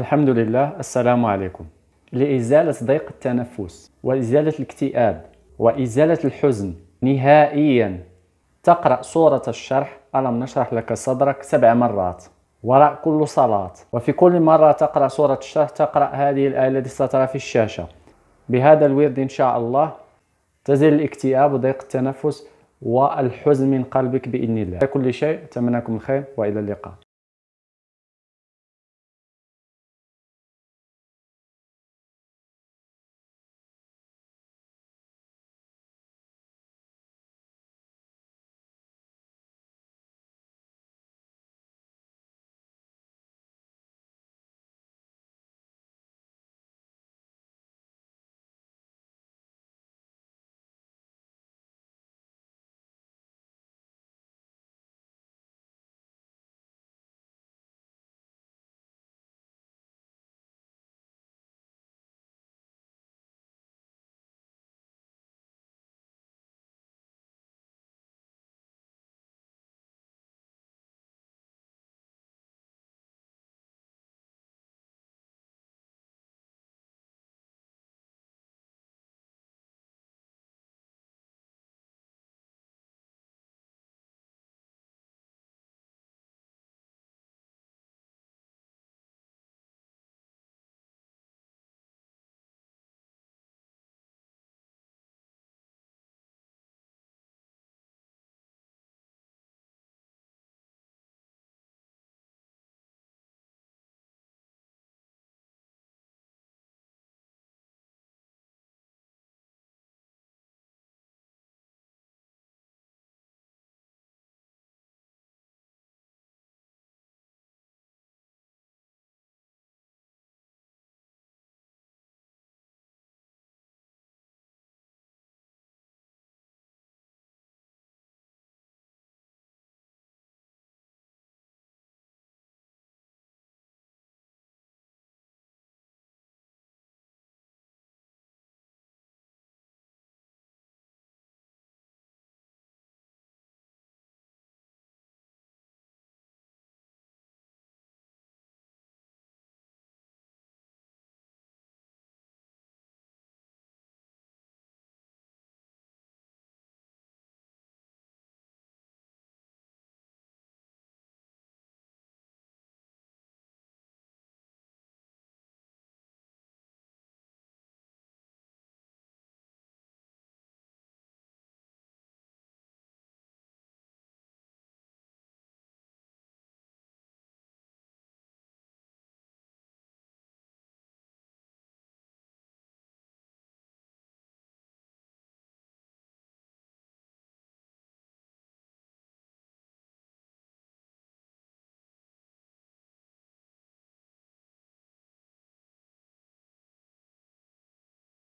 الحمد لله السلام عليكم لإزالة ضيق التنفس وإزالة الاكتئاب وإزالة الحزن نهائيا تقرأ سورة الشرح ألم نشرح لك صدرك سبع مرات وراء كل صلاة وفي كل مرة تقرأ سورة الشرح تقرأ هذه الآية التي سترى في الشاشة بهذا الورد إن شاء الله تزيل الاكتئاب وضيق التنفس والحزن من قلبك بإذن الله كل شيء أتمنىكم الخير وإلى اللقاء